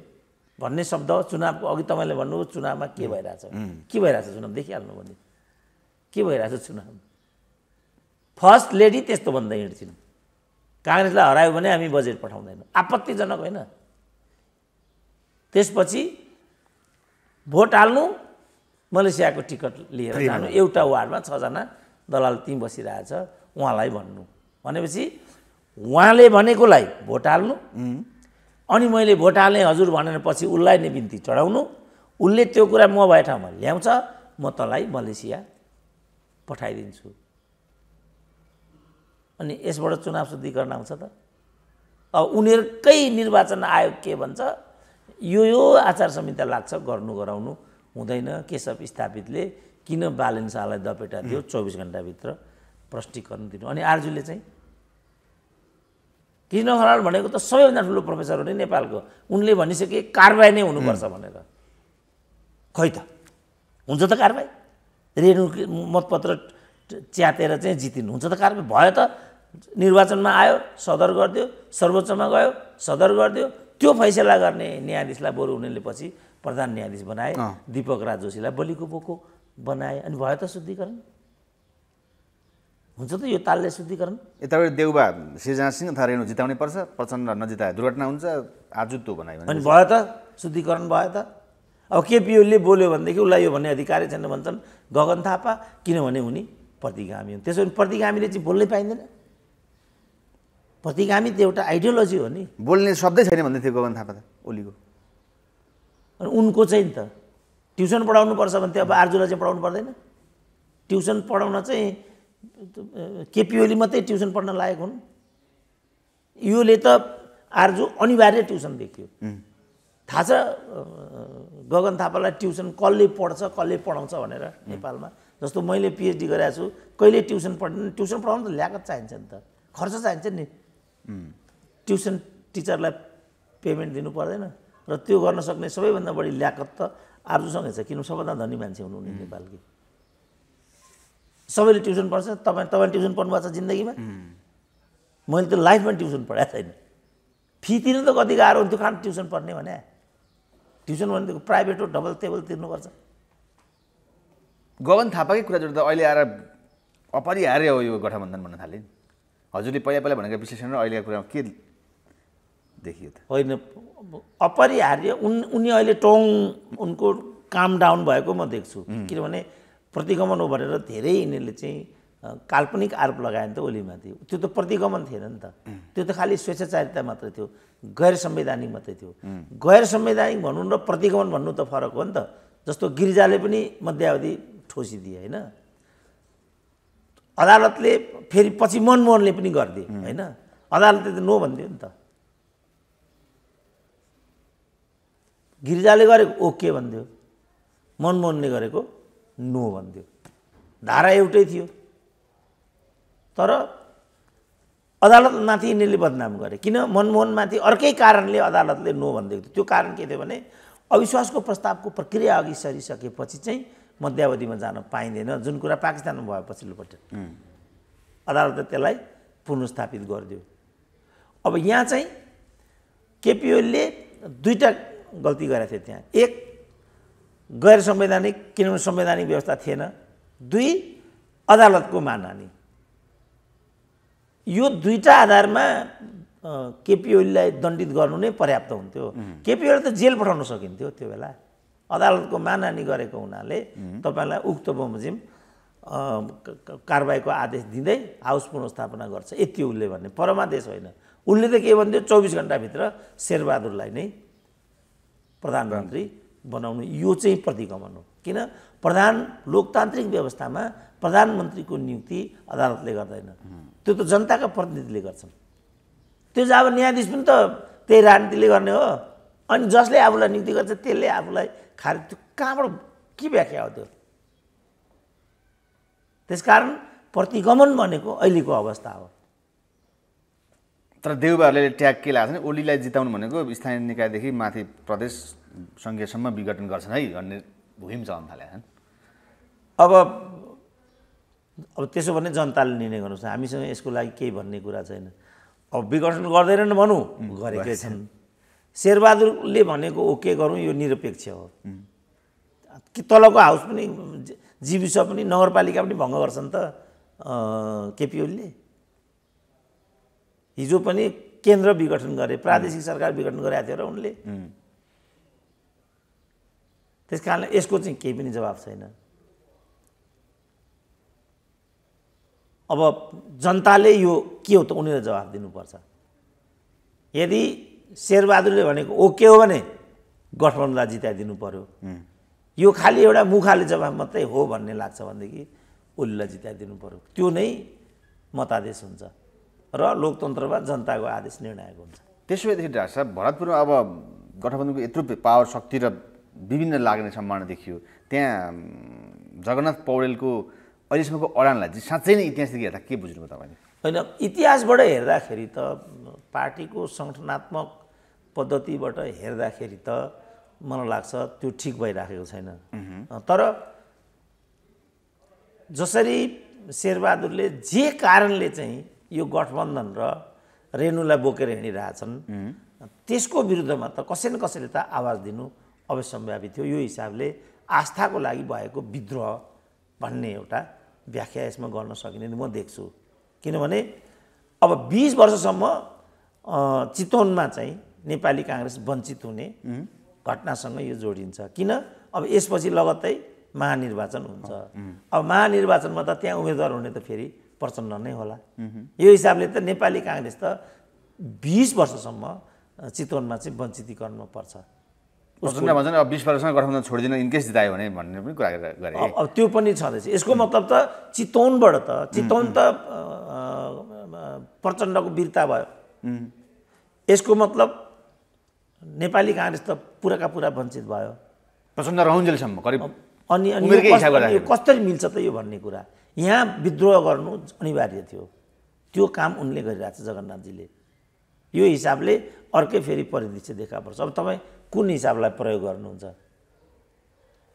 भन्ने शब्द चुनावको अघि तपाईँले भन्नु चुनावमा के भइरहेछ के भइरहेछ चुनाव देखिहाल्नु भने के भइरहेछ चुनाव फर्स्ट लेडी त्यस्तो भन्दै हिँड्छिन् काङ्ग्रेसलाई हरायो भने हामी बजेट पठाउँदैनौँ आपत्तिजनक होइन त्यसपछि भोट हाल्नु मलेसियाको टिकट लिएर जानु एउटा वार्डमा छजना दलाल त्यहीँ बसिरहेछ उहाँलाई भन्नु भनेपछि उहाँले भनेकोलाई भोट हाल्नु अनि मैले भोट हाल्ने हजुर भनेर पछि उसलाई नै बिन्ती चढाउनु उसले त्यो कुरा म भए ठाउँमा ल्याउँछ म तँलाई मलेसिया पठाइदिन्छु अनि यसबाट चुनाव शुद्धिकरण आउँछ त अब उनीहरूकै निर्वाचन आयोग के भन्छ यो यो आचार संहिता लाग्छ गर्नु गराउनु हुँदैन केशव स्थापितले किन बालन शाहलाई दपेटा दियो चौबिस घन्टाभित्र प्रष्टीकरण दिनु अनि आर्जुले चाहिँ कृष्ण खराल भनेको त सबैभन्दा ठुलो प्रोफेसर हो नि नेपालको उनले भनिसके कारवाही नै हुनुपर्छ भनेर खै त हुन्छ त कारवाही रेणु मतपत्र च्यातेर चाहिँ जितिनुहुन्छ त कार्य भयो त निर्वाचनमा आयो सदर गरिदियो सर्वोच्चमा गयो सदर गरिदियो त्यो फैसला गर्ने न्यायाधीशलाई बरु उनीहरूले पछि प्रधान न्यायाधीश बनाए दिपक राज जोशीलाई बलिको बोको बनाए अनि भयो त शुद्धिकरण हुन्छ त यो तालले शुद्धिकरण यताबाट देउबा सिर्जना सिंह थारेनु जिताउनै पर्छ प्रचण्ड नजिताए दुर्घटना हुन्छ आज त्यो बनायो अनि भयो त शुद्धिकरण भयो त अब केपिओले बोल्यो भनेदेखि उसलाई यो भन्ने अधिकारी छैन भन्छन् गगन थापा किनभने उनी प्रतिगामी हुन् त्यसो भने प्रतिगामीले चाहिँ बोल्नै पाइँदैन प्रतिगामी त एउटा आइडियोलोजी हो नि बोल्ने शब्दै छैन भन्दै थियो गगन थापा त ओलीको अनि उनको चाहिँ नि त ट्युसन पढाउनु पर्छ भने अब आर्जुलाई चाहिँ पढाउनु पर्दैन ट्युसन पढाउन चाहिँ केपी ओली मात्रै ट्युसन पढ्न लायक हुन् योले त आर्जु अनिवार्य ट्युसन देखियो थाहा छ गगन थापालाई ट्युसन कसले पढ्छ कसले पढाउँछ भनेर नेपालमा जस्तो मैले पिएचडी गरेको छु कहिले ट्युसन पढ्नु ट्युसन पढाउनु त ल्याकत चाहिन्छ नि त खर्च चाहिन्छ नि ट्युसन टिचरलाई पेमेन्ट दिनु पर्दैन र त्यो गर्न सक्ने सबैभन्दा बढी ल्याकत त आर्जुसँगै छ किन सबभन्दा धनी मान्छे हुनुहुने नेपालकी सबैले ट्युसन पढ्छ तपाईँ तपाईँ ट्युसन पढ्नुभएको छ जिन्दगीमा मैले त लाइफमा ट्युसन पढाएको छैन फी तिर्नु त कति गाह्रो हुन्थ्यो खान ट्युसन पढ्ने भने ट्युसन भने प्राइभेट हो डबल टेबल तिर्नुपर्छ गगन थापाकै कुरा जोड्दा अहिले आएर अपरिहार्य हो यो गठबन्धन भन्न नि हजुरले पहिला पहिला भनेको विश्लेषण र अहिलेको कुरामा के देखियो त होइन अपरिहार्य उन उनी अहिले टोङ उनको काम डाउन भएको म देख्छु किनभने प्रतिगमन हो भनेर धेरै यिनीहरूले चाहिँ काल्पनिक आरोप लगाए नि त ओलीमाथि त्यो त प्रतिगमन थिएन नि त त्यो त खालि स्वेच्छाचारिता मात्र थियो गैर संवैधानिक मात्रै थियो गैर संवैधानिक भन्नु र प्रतिगमन भन्नु त फरक हो नि त जस्तो गिरिजाले पनि मध्यावधि ठोसिदिए होइन अदालतले फेरि पछि मनमोहनले पनि गरिदिए होइन अदालतले त नो भनिदियो नि त गिरिजाले गरेको ओके भनिदियो मनमोहनले गरेको नो भनिदियो धारा एउटै थियो तर अदालतमाथि यिनीहरूले बदनाम गरे किन मनमोहनमाथि अर्कै कारणले अदालतले नो भनिदिएको थियो त्यो कारण के थियो भने अविश्वासको प्रस्तावको प्रक्रिया अघि सरिसकेपछि चाहिँ मध्यावधिमा जान पाइँदैन जुन कुरा पाकिस्तानमा भयो पछिल्लोपट्टि अदालतले त्यसलाई पुनर्स्थापित गरिदियो अब यहाँ चाहिँ केपिओलीले दुईवटा गल्ती गरेको थियो त्यहाँ एक गैर संवैधानिक किनभने संवैधानिक व्यवस्था थिएन दुई अदालतको मानहानी यो दुईवटा आधारमा केपिओलीलाई दण्डित गर्नु नै पर्याप्त हुन्थ्यो केपिओली त जेल पठाउन सकिन्थ्यो त्यो बेला अदालतको मानहानी गरेको हुनाले तपाईँलाई उक्त बमोजिम कारवाहीको आदेश दिँदै हाउस पुनस्थापना गर्छ यति उसले भन्ने परमादेश होइन उसले त के भन्थ्यो चौबिस घन्टाभित्र शेरबहादुरलाई नै प्रधानमन्त्री बनाउनु यो चाहिँ प्रतिगमन हो किन प्रधान लोकतान्त्रिक व्यवस्थामा प्रधानमन्त्रीको नियुक्ति अदालतले गर्दैन त्यो त जनताका प्रतिनिधिले गर्छन् त्यो चाहिँ अब न्यायाधीश पनि त त्यही राजनीतिले गर्ने हो अनि जसले आफूलाई नियुक्ति गर्छ त्यसले आफूलाई खारेज त्यो कहाँबाट के व्याख्या हो त्यो त्यसकारण प्रतिगमन भनेको अहिलेको अवस्था हो तर देउबाहरूले ट्याग के लाग्छ भने ओलीलाई जिताउनु भनेको स्थानीय निकायदेखि माथि प्रदेश सङ्घीयसम्म विघटन गर्छन् है भन्ने भूमि चलाउन थाले अब अब त्यसो भने जनताले निर्णय गर्नुपर्छ हामीसँग यसको लागि केही भन्ने कुरा छैन अब विघटन गर्दैनन् भनौँ गरेकै छन् शेरबहादुरले भनेको के गरौँ यो निरपेक्ष हो कि तलको हाउस पनि जीविस पनि नगरपालिका पनि भङ्ग गर्छन् त केपी ओलीले हिजो पनि केन्द्र विघटन गरे प्रादेशिक सरकार विघटन गरेका थियो र उनले त्यस कारणले यसको चाहिँ केही पनि जवाब छैन अब जनताले यो के हो त उनीहरू जवाब दिनुपर्छ यदि शेरबहादुरले भनेको ओके हो भने गठबन्धनलाई जिताइदिनु पऱ्यो यो खालि एउटा मुखाले जवाब मात्रै हो भन्ने लाग्छ भनेदेखि ओलीलाई जिताइदिनु पऱ्यो त्यो नै मतादेश हुन्छ र लोकतन्त्रमा जनताको आदेश निर्णायक हुन्छ त्यसो भएदेखि डाक्टर साहब भरतपुरमा अब गठबन्धनको यत्रो पावर शक्ति र विभिन्न लाग्ने सम्मान देखियो त्यहाँ जगन्नाथ पौडेलको अहिलेसम्मको अडानलाई साँच्चै नै इतिहासदेखि हेर्दा के बुझ्नुभयो तपाईँले होइन इतिहासबाट हेर्दाखेरि त पार्टीको सङ्गठनात्मक पद्धतिबाट हेर्दाखेरि त मलाई लाग्छ त्यो ठिक भइराखेको छैन तर जसरी शेरबहादुरले जे कारणले चाहिँ यो गठबन्धन र रेणुलाई बोकेर हिँडिरहेछन् त्यसको विरुद्धमा त कसै न कसैले त आवाज दिनु अवसम्भावी थियो यो हिसाबले आस्थाको लागि भएको विद्रोह भन्ने एउटा व्याख्या यसमा गर्न सकिने म देख्छु किनभने अब बिस वर्षसम्म चितवनमा चाहिँ नेपाली काङ्ग्रेस वञ्चित हुने घटनासँग यो जोडिन्छ किन अब यसपछि लगत्तै महानिर्वाचन हुन्छ अब महानिर्वाचनमा त त्यहाँ उम्मेदवार हुने त फेरि प्रचण्ड नै होला यो हिसाबले त नेपाली काङ्ग्रेस त बिस वर्षसम्म चितवनमा चाहिँ वञ्चितीकरणमा पर्छ उसले अब बिस वर्षसँग गठबन्धन छोडिदिन इनकेस जितायो भने भन्ने पनि कुरा गरे अब त्यो पनि छँदैछ यसको मतलब त चितौनबाट त चितौन त प्रचण्डको वीरता भयो यसको मतलब नेपाली काङ्ग्रेस त पुराका पुरा वञ्चित भयो प्रचण्ड रहन्जेलसम्म करिब अनि अनि कसरी मिल्छ त यो भन्ने कुरा यहाँ विद्रोह गर्नु अनिवार्य थियो त्यो काम उनले गरिरहेको छ जगन्नाथजीले यो हिसाबले अर्कै फेरि परिदृश्य देखा पर्छ अब तपाईँ कुन हिसाबलाई प्रयोग गर्नुहुन्छ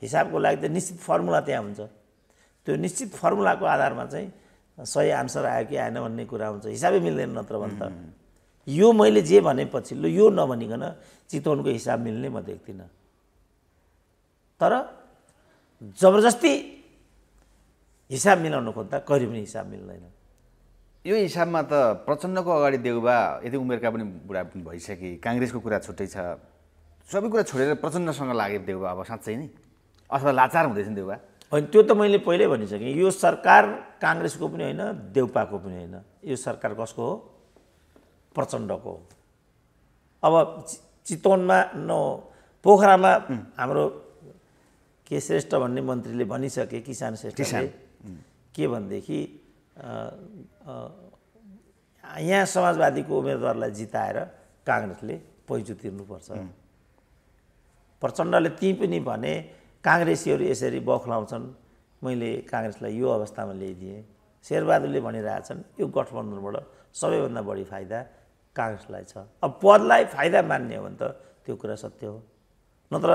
हिसाबको लागि त निश्चित फर्मुला त्यहाँ हुन्छ त्यो निश्चित फर्मुलाको आधारमा चाहिँ सही आन्सर आयो कि आएन भन्ने कुरा हुन्छ हिसाबै मिल्दैन नत्र भने त यो मैले जे भने पछिल्लो यो नभनिकन चितवनको हिसाब मिल्ने म देख्दिनँ तर जबरजस्ती हिसाब मिलाउन खोज्दा कहिले पनि हिसाब मिल्दैन यो हिसाबमा त प्रचण्डको अगाडि देउबा यति उमेरका पनि बुढा पनि भइसके काङ्ग्रेसको कुरा छुट्टै छ सबै कुरा छोडेर प्रचण्डसँग लाग्यो देउबा अब साँच्चै नै अथवा लाचार हुँदैछ नि देउबा होइन त्यो त मैले पहिल्यै भनिसकेँ यो सरकार काङ्ग्रेसको पनि होइन देउपाको पनि होइन यो सरकार कसको हो प्रचण्डको हो अब चितवनमा न पोखरामा हाम्रो के श्रेष्ठ भन्ने मन्त्रीले भनिसके किसान श्रेष्ठले के भनेदेखि यहाँ समाजवादीको उम्मेदवारलाई जिताएर काङ्ग्रेसले पैँचो तिर्नुपर्छ प्रचण्डले ती पनि भने काङ्ग्रेसीहरू यसरी बखलाउँछन् मैले काङ्ग्रेसलाई यो अवस्थामा ल्याइदिएँ शेरबहादुरले भनिरहेछन् यो गठबन्धनबाट सबैभन्दा बढी फाइदा काङ्ग्रेसलाई छ अब पदलाई फाइदा मान्ने हो भने त त्यो कुरा सत्य हो नत्र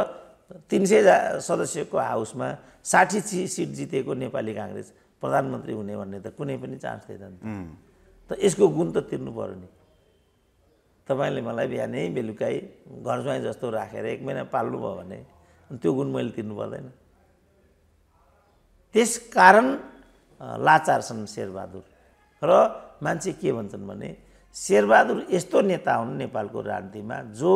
तिन सय सदस्यको हाउसमा साठी सिट जितेको नेपाली काङ्ग्रेस प्रधानमन्त्री हुने भन्ने त कुनै पनि चान्स थिएन त यसको गुण त तिर्नु पऱ्यो नि तपाईँले मलाई बिहानै बेलुकाई घर ज्वाइँ जस्तो राखेर एक महिना पाल्नुभयो भने त्यो गुण मैले तिर्नु पर्दैन त्यस कारण लाचार छन् शेरबहादुर र मान्छे के भन्छन् भने शेरबहादुर यस्तो नेता हुन् नेपालको राजनीतिमा जो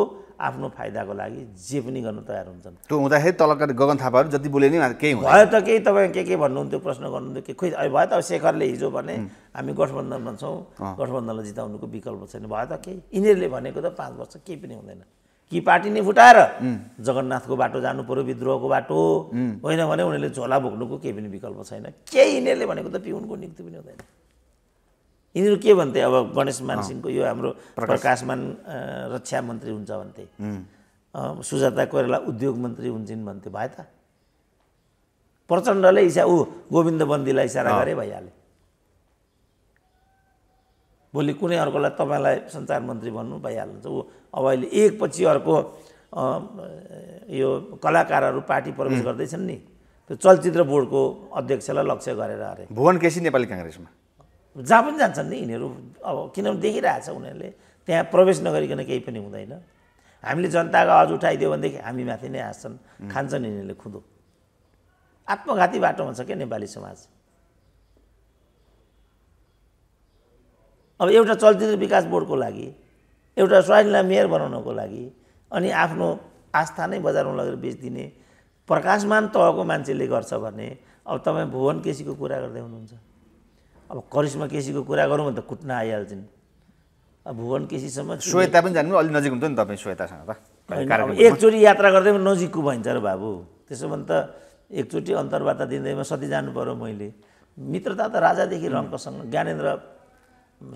आफ्नो फाइदाको लागि जे पनि गर्न तयार हुन्छन् त्यो हुँदाखेरि तलका गगन थापाहरू जति बोले नि केही भयो त केही तपाईँ के के भन्नुहुन्थ्यो प्रश्न गर्नुहुन्थ्यो के खोइ भयो त शेखरले हिजो भने हामी गठबन्धनमा छौँ गठबन्धनलाई जिताउनुको विकल्प छैन भयो त केही यिनीहरूले भनेको त पाँच वर्ष केही पनि हुँदैन कि पार्टी नै फुटाएर जगन्नाथको बाटो जानु पऱ्यो विद्रोहको बाटो होइन भने उनीहरूले झोला भोग्नुको केही पनि विकल्प छैन केही यिनीहरूले भनेको त पिउनको नियुक्ति पनि हुँदैन यिनीहरू के भन्थे अब गणेश मानसिंहको यो हाम्रो प्रकाशमान रक्षा मन्त्री हुन्छ भन्थे सुजाता कोइराला उद्योग मन्त्री हुन्छन् भन्थे भयो त प्रचण्डले इसा ऊ गोविन्द बन्दीलाई इसारा गरे भइहाले भोलि कुनै अर्कोलाई तपाईँलाई सञ्चार मन्त्री भन्नु भइहाल्नुहुन्छ ऊ अब अहिले एकपछि अर्को यो कलाकारहरू पार्टी प्रवेश गर्दैछन् नि त्यो चलचित्र बोर्डको अध्यक्षलाई लक्ष्य गरेर अरे भुवन केसी नेपाली काङ्ग्रेसमा जहाँ पनि जान्छन् नि यिनीहरू अब किनभने देखिरहेछ उनीहरूले त्यहाँ प्रवेश नगरिकन केही पनि हुँदैन हामीले जनताको आवाज उठाइदियो भनेदेखि हामी माथि नै हाँस्छन् खान्छन् यिनीहरूले खुदो आत्मघाती बाटोमा छ क्या नेपाली समाज अब एउटा चलचित्र विकास बोर्डको लागि एउटा स्वाइनलाई मेयर बनाउनको लागि अनि आफ्नो आस्था नै बजारमा लगेर बेचिदिने प्रकाशमान तहको मान्छेले गर्छ भने अब तपाईँ भुवन केसीको कुरा गर्दै हुनुहुन्छ अब करिश्मा केसीको कुरा गरौँ भने त कुट्न आइहाल्छन् अब भुवन केसीसम्म श्वेता पनि जानु अलिक नजिक हुन्छ नि तपाईँ श्वेतासँग त एकचोटि यात्रा गर्दै पनि नजिकको भइन्छ र बाबु त्यसो भने त एकचोटि अन्तर्वार्ता दिँदैमा सधैँ जानु पऱ्यो मैले मित्रता त राजादेखि रङ्कसँग ज्ञानेन्द्र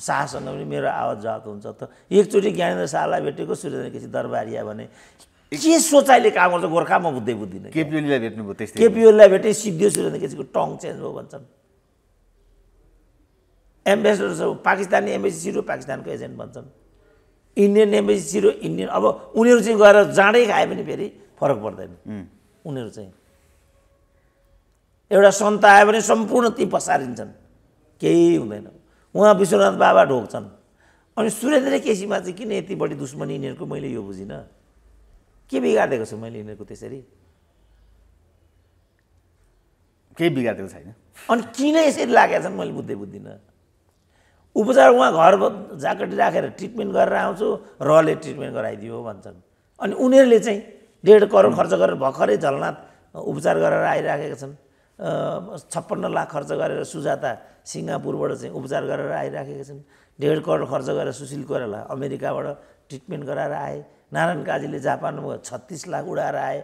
शाहसँग पनि मेरो आवाज जात हुन्छ त एकचोटि ज्ञानेन्द्र शाहलाई भेटेको सुरेन्द्र केसी दरबारिया भने के सोचाइले काम गर्छ गोर्खा म बुझ्दै बुझ्दिनँ केपिओलीलाई भेट्नुभयो केपिओलीलाई भेटेँ सिद्धि सुरेन्द्र केसीको टङ चेन्ज भयो भन्छन् एम्बेसडर छ पाकिस्तानी एम्बेसी सिरो पाकिस्तानको एजेन्ट भन्छन् इन्डियन एम्बेसी सिरो इन्डियन अब उनीहरू चाहिँ गएर जाँडै खाए पनि फेरि फरक पर्दैन उनीहरू चाहिँ एउटा सन्त आयो भने सम्पूर्ण ती पसारिन्छन् केही हुँदैन उहाँ विश्वनाथ बाबा ढोक्छन् अनि सुरेन्द्र केसीमा चाहिँ किन यति बढी दुश्मनी यिनीहरूको मैले यो बुझिनँ के बिगारिदिएको छु मैले यिनीहरूको त्यसरी केही बिगारिदिएको छैन अनि किन यसरी लागेका छन् मैले बुझ्दै बुझ्दिनँ उपचार उहाँ घर जाकटी राखेर ट्रिटमेन्ट गरेर आउँछु रले ट्रिटमेन्ट गराइदियो भन्छन् अनि उनीहरूले चाहिँ डेढ करोड खर्च गरेर भर्खरै झलनाथ उपचार गरेर आइराखेका छन् छप्पन्न लाख खर्च गरेर सुजाता सिङ्गापुरबाट चाहिँ उपचार गरेर आइराखेका छन् डेढ करोड खर्च गरेर सुशील कोराला अमेरिकाबाट ट्रिटमेन्ट गराएर आए नारायण काजीले जापानमा छत्तिस लाख उडाएर आए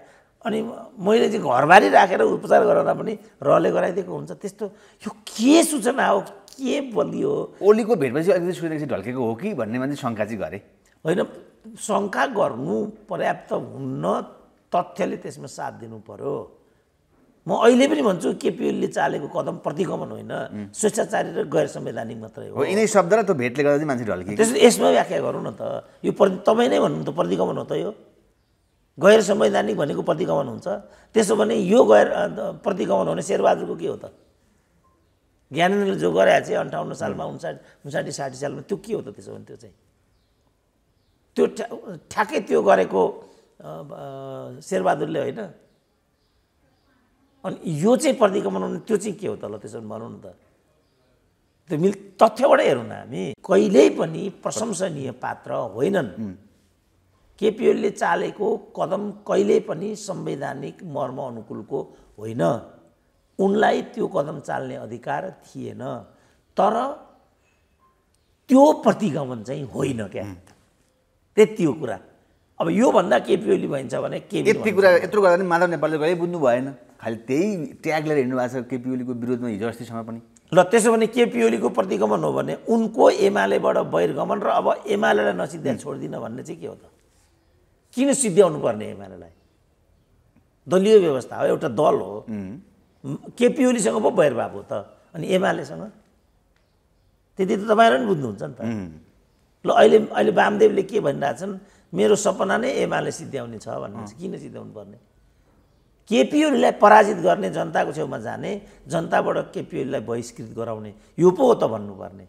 अनि मैले चाहिँ घरबारी राखेर उपचार गराउँदा पनि रले गराइदिएको हुन्छ त्यस्तो यो के सूचना हो के बलियो ओलीको भेटपछि अलिकति सूर्यदेखि ढल्केको हो कि भन्ने मान्छे शङ्का चाहिँ गरे होइन शङ्का गर्नु पर्याप्त हुन्न तथ्यले त्यसमा साथ दिनु पर्यो म अहिले पनि भन्छु केपिओलीले चालेको कदम प्रतिगमन होइन स्वेच्छाचारी र गैर संवैधानिक मात्रै हो यिनै शब्द र त्यो भेटले गर्दा चाहिँ मान्छे ढल्के त्यसो यसमा व्याख्या गरौँ न त यो प्रति तपाईँ नै भन्नु त प्रतिगमन हो त यो गैर संवैधानिक भनेको प्रतिगमन हुन्छ त्यसो भने यो गैर प्रतिगमन हो भने शेरबहादुरको के हो त ज्ञानेन्द्रले जो गराएको चाहिँ अन्ठाउन्न सालमा उन्साठी उन्साठी साठी सालमा त्यो के हो त त्यसो भने त्यो चाहिँ त्यो ठ्याक्कै त्यो गरेको शेरबहादुरले होइन अनि यो चाहिँ प्रतिक्रमण हुनु त्यो चाहिँ के हो त ल त्यसो भने भनौँ न त त्यो मिल तथ्यबाटै हेरौँ न हामी कहिल्यै पनि प्रशंसनीय पात्र होइनन् ओलीले चालेको कदम कहिल्यै पनि संवैधानिक मर्म अनुकूलको होइन उनलाई त्यो कदम चाल्ने अधिकार थिएन तर त्यो प्रतिगमन चाहिँ होइन क्या त्यति हो कुरा अब योभन्दा केपी ओली भइन्छ भने केपी यति कुरा यत्रो गर्दा पनि माधव नेपालले भए बुझ्नु भएन खालि त्यही ट्याग लिएर हिँड्नु भएको छ केपी ओलीको विरोधमा हिजो अस्तिसम्म पनि ल त्यसो भने केपी ओलीको प्रतिगमन हो भने उनको एमालेबाट बहिर्गमन र अब एमालेलाई नसिद्ध्या छोडिदिन भन्ने चाहिँ के हो त किन सिद्ध्याउनु पर्ने एमालेलाई दलीय व्यवस्था हो एउटा दल हो केपी ओलीसँग पो बैरभाव हो त अनि एमालेसँग त्यति त तपाईँहरू पनि बुझ्नुहुन्छ नि त ल अहिले अहिले वामदेवले के भनिरहेछन् मेरो सपना नै एमाले सिद्ध्याउने छ भन्नुहुन्छ किन सिद्ध्याउनु पर्ने केपिओलीलाई पराजित गर्ने जनताको छेउमा जाने जनताबाट केपिओलीलाई बहिष्कृत गराउने यो पो हो त भन्नुपर्ने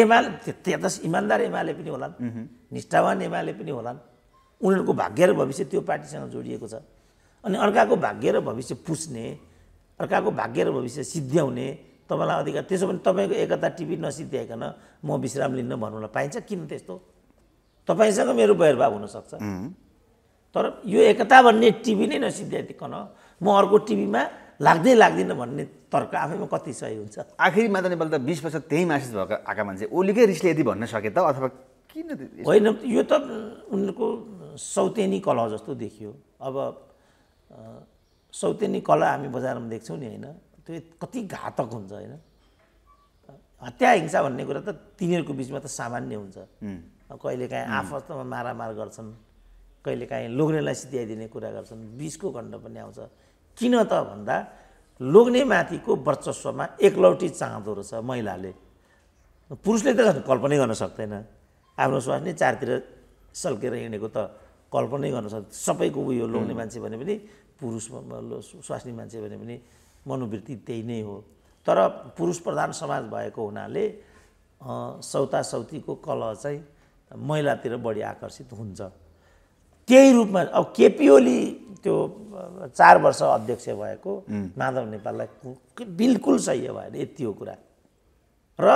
एमाले त्यहाँ त इमान्दार एमाले पनि होलान् निष्ठावान एमाले पनि होलान् उनीहरूको भाग्य र भविष्य त्यो पार्टीसँग जोडिएको छ अनि अर्काको भाग्य र भविष्य पुस्ने अर्काको भाग्य र भविष्य सिद्ध्याउने तपाईँलाई अधिकार त्यसो भने तपाईँको एकता टिभी नसिद्ध्याइकन म विश्राम लिन भन्नुलाई पाइन्छ किन त्यस्तो तपाईँसँग मेरो भैरभाव हुनसक्छ तर यो एकता भन्ने टिभी नै नसिद्ध्याइकन म अर्को टिभीमा लाग्दै लाग्दिनँ भन्ने तर्क आफैमा कति सही हुन्छ आखिरी मात्र नेपाल त बिस वर्ष त्यही मासिस भएको आएका मान्छे ओलीकै रिसले यदि भन्न सके त अथवा किन होइन यो त उनीहरूको सौतेनी कलह जस्तो देखियो अब सौतेनी कला हामी बजारमा देख्छौँ नि होइन त्यो कति घातक हुन्छ होइन हत्या हिंसा भन्ने कुरा त तिनीहरूको बिचमा त सामान्य हुन्छ कहिलेकाहीँ आफस्तमा मारामार गर्छन् कहिलेकाहीँ लोग्नेलाई सिध्याइदिने कुरा गर्छन् बिचको खण्ड पनि आउँछ किन त भन्दा लोग्ने माथिको वर्चस्वमा एकलौटी चाहँदो रहेछ महिलाले पुरुषले त कल्पनै गर्न सक्दैन आफ्नो श्वास नै चारतिर सल्केर हिँडेको त कल्पनै गर्न सक्दैन सबैको उयो लोग्ने मान्छे भने पनि पुरुष स्वास्नी मान्छे भने पनि मनोवृत्ति त्यही नै हो तर पुरुष प्रधान समाज भएको हुनाले सौता सौतीको कलह चाहिँ महिलातिर बढी आकर्षित हुन्छ त्यही रूपमा अब केपी ओली त्यो चार वर्ष अध्यक्ष भएको माधव नेपाललाई बिल्कुल सही भएन यति हो कुरा र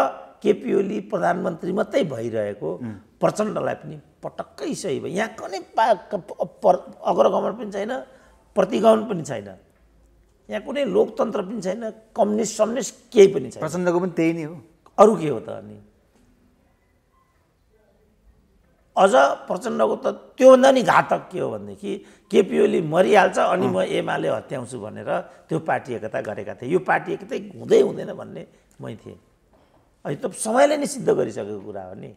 केपी ओली प्रधानमन्त्री मात्रै भइरहेको प्रचण्डलाई पनि पटक्कै सही भयो यहाँ कुनै पा अग्रगमन पनि छैन प्रतिगमन पनि छैन यहाँ कुनै लोकतन्त्र पनि छैन कम्युनिस्ट सम्युनिस्ट केही पनि छैन प्रचण्डको पनि त्यही नै हो अरू के हो त अनि अझ प्रचण्डको त त्योभन्दा नि घातक के हो भनेदेखि केपी ओली मरिहाल्छ अनि म एमाले हत्याउँछु भनेर त्यो पार्टी एकता गरेका थिएँ यो पार्टी एकता हुँदै हुँदैन भन्ने मै थिएँ अहिले त समयले नै सिद्ध गरिसकेको कुरा हो नि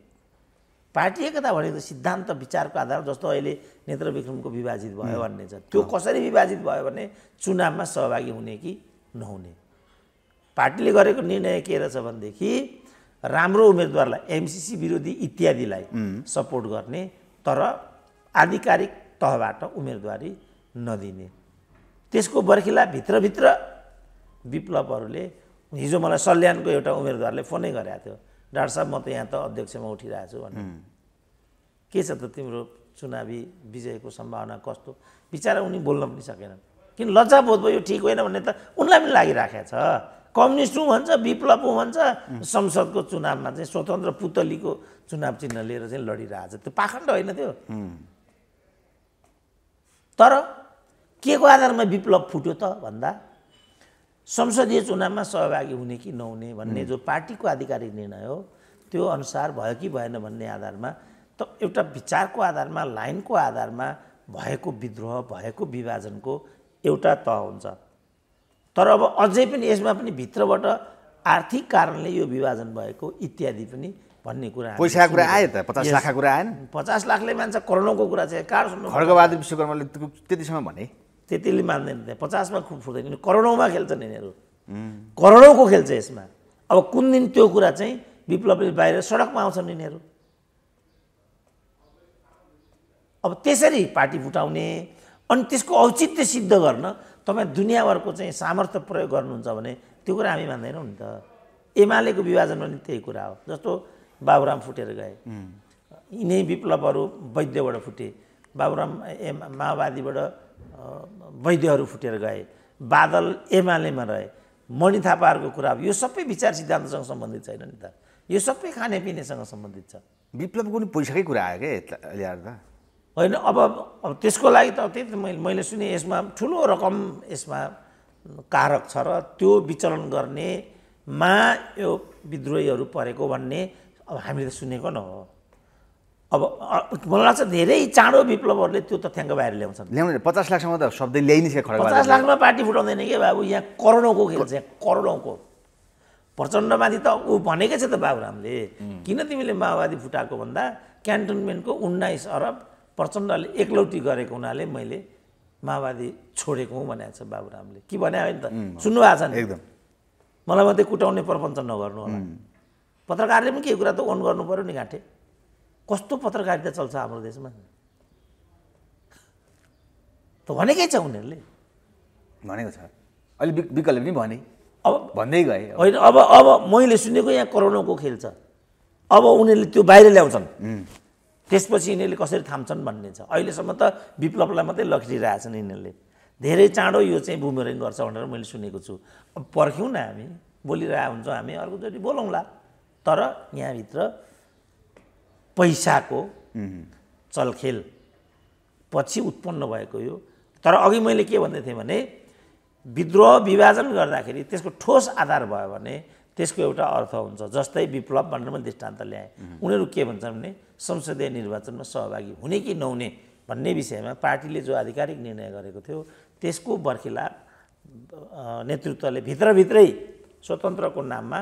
पार्टी एकता भनेको सिद्धान्त विचारको आधार जस्तो अहिले नेत्र विक्रमको विभाजित भयो भन्ने छ त्यो कसरी विभाजित भयो भने चुनावमा सहभागी हुने कि नहुने पार्टीले गरेको निर्णय के रहेछ भनेदेखि राम्रो उम्मेदवारलाई एमसिसी विरोधी इत्यादिलाई सपोर्ट गर्ने तर आधिकारिक तहबाट उम्मेदवारी नदिने त्यसको बर्खिला भित्रभित्र विप्लवहरूले हिजो मलाई सल्यानको एउटा उम्मेदवारले फोनै गरेको थियो डाक्टर साहब म त यहाँ त अध्यक्षमा उठिरहेको छु भने के छ त तिम्रो चुनावी विजयको सम्भावना कस्तो बिचरा उनी बोल्न पनि सकेनन् किन बोध भयो ठिक होइन भन्ने त उनलाई पनि लागिराखेको छ कम्युनिस्ट हुँ भन्छ विप्लव हुँ भन्छ संसदको चुनावमा चाहिँ स्वतन्त्र पुतलीको चुनाव चिन्ह लिएर चाहिँ लडिरहेछ त्यो पाखण्ड होइन त्यो तर के को आधारमा विप्लव फुट्यो त भन्दा संसदीय चुनावमा सहभागी हुने कि नहुने भन्ने जो पार्टीको आधिकारिक निर्णय हो त्यो अनुसार भयो कि भएन भन्ने आधारमा त एउटा विचारको आधारमा लाइनको आधारमा भएको विद्रोह भएको विभाजनको एउटा तह हुन्छ तर अब अझै पनि यसमा पनि भित्रबाट आर्थिक कारणले यो विभाजन भएको इत्यादि पनि भन्ने कुरा पैसाको कुरा आयो त पचास लाख कुरा आएन पचास लाखले मान्छ करोडौँको कुरा चाहिँ विश्वकर्माले त्यतिसम्म भने त्यतिले मान्दैन त्यहाँ पचासमा खुब फुट्दैन यिनीहरू करोडौँमा खेल्छन् यिनीहरू करोडौँको खेल्छ यसमा अब कुन दिन त्यो कुरा चाहिँ विप्लवले बाहिर सडकमा आउँछन् यिनीहरू अब त्यसरी पार्टी फुटाउने अनि त्यसको औचित्य सिद्ध गर्न तपाईँ दुनियाँभरको चाहिँ सामर्थ्य प्रयोग गर्नुहुन्छ भने त्यो कुरा हामी मान्दैनौँ नि त एमालेको विभाजन पनि त्यही कुरा हो जस्तो बाबुराम फुटेर गए यिनै विप्लवहरू वैद्यबाट फुटे बाबुराम ए माओवादीबाट वैद्यहरू फुटेर गए बादल एमालेमा रहे मणि थापाहरूको कुरा यो सबै विचार सिद्धान्तसँग सम्बन्धित छैन नि त यो सबै खानेपिनेसँग सम्बन्धित छ विप्लवको पनि पैसाकै कुरा आयो क्या त होइन अब अब त्यसको लागि त त्यही त मैले मैले सुने यसमा ठुलो रकम यसमा कारक छ र त्यो विचलन गर्नेमा यो विद्रोहीहरू परेको भन्ने अब हामीले सुनेको न हो अब मलाई लाग्छ धेरै चाँडो विप्लवहरूले त्यो तथ्याङ्क बाहिर ल्याउँछन् ल्याउनु पचास लाखसम्म त शब्द ल्याइ नै पचास लाखमा पार्टी फुटाउँदैन कि बाबु यहाँ करोडौँको खेल्छ यहाँ करोडौँको प्रचण्डमाथि त ऊ भनेकै छ त बाबुरामले किन तिमीले माओवादी फुटाएको भन्दा क्यान्टोनमेन्टको उन्नाइस अरब प्रचण्डले एकलौटी गरेको हुनाले मैले माओवादी छोडेको हुँ भनेको छ बाबुरामले के भने होइन त भएको छ नि एकदम मलाई मात्रै कुटाउने प्रपञ्च नगर्नु होला पत्रकारले पनि केही कुरा त ओन गर्नु पऱ्यो नि गाँठे कस्तो पत्रकारिता चल्छ हाम्रो देशमा त भनेकै छ उनीहरूले भनेको छ अहिले विकल्प पनि भने अब भन्दै गए होइन अब अब मैले सुनेको यहाँ करोडौँको खेल छ अब उनीहरूले त्यो बाहिर ल्याउँछन् त्यसपछि यिनीहरूले कसरी थाम्छन् भन्ने छ अहिलेसम्म त विप्लवलाई मात्रै लखिरहेछन् यिनीहरूले धेरै चाँडो यो चाहिँ बुमेरिङ गर्छ भनेर मैले सुनेको छु अब पर्ख्यौँ न हामी बोलिरहेको हुन्छौँ हामी अर्कोचोटि बोलाउँला तर यहाँभित्र पैसाको चलखेल पछि उत्पन्न भएको यो तर अघि मैले के भन्दै थिएँ भने विद्रोह विभाजन गर्दाखेरि त्यसको ठोस आधार भयो भने त्यसको एउटा अर्थ हुन्छ जस्तै विप्लव भनेर मैले दृष्टान्त ल्याएँ उनीहरू के भन्छन् भने संसदीय निर्वाचनमा सहभागी हुने कि नहुने भन्ने विषयमा पार्टीले जो आधिकारिक निर्णय गरेको थियो त्यसको बर्खिलाप नेतृत्वले भित्रभित्रै स्वतन्त्रको नाममा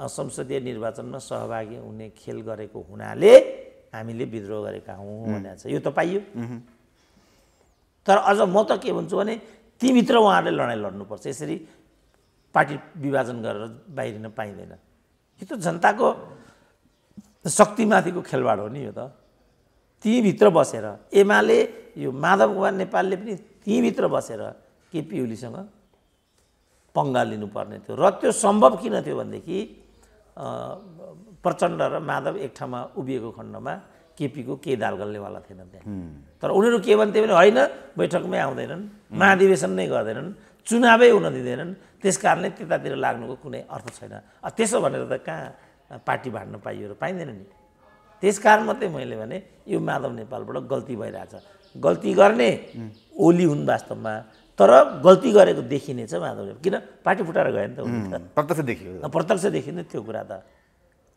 संसदीय निर्वाचनमा सहभागी हुने खेल गरेको हुनाले हामीले विद्रोह गरेका हौँ भनेर छ यो त पाइयो तर अझ म त के भन्छु भने तीभित्र उहाँहरूले लडाइँ लड्नुपर्छ यसरी पार्टी विभाजन गरेर बाहिरिन पाइँदैन यो त जनताको शक्तिमाथिको खेलवाड हो नि यो त तीभित्र बसेर एमाले यो माधव कुमार नेपालले पनि तीभित्र बसेर केपी ओलीसँग पङ्गा लिनुपर्ने थियो र त्यो सम्भव किन थियो भनेदेखि प्रचण्ड र माधव एक ठाउँमा उभिएको खण्डमा केपीको के दाल गल्नेवाला थिएन त्यहाँ तर उनीहरू के भन्थे भने होइन बैठकमै आउँदैनन् महाधिवेशन नै गर्दैनन् चुनावै हुन दिँदैनन् त्यस कारणले त्यतातिर लाग्नुको कुनै अर्थ छैन त्यसो भनेर त कहाँ पार्टी बाँड्न पाइयो र पाइँदैन नि त्यस कारण मात्रै मैले भने यो माधव नेपालबाट गल्ती भइरहेछ गल्ती गर्ने ओली हुन् वास्तवमा तर गल्ती गरेको देखिने देखिनेछ माधवले किन पार्टी फुटाएर गयो नि त प्रत्यक्ष देखियो प्रत्यक्ष देखिँदैन त्यो कुरा त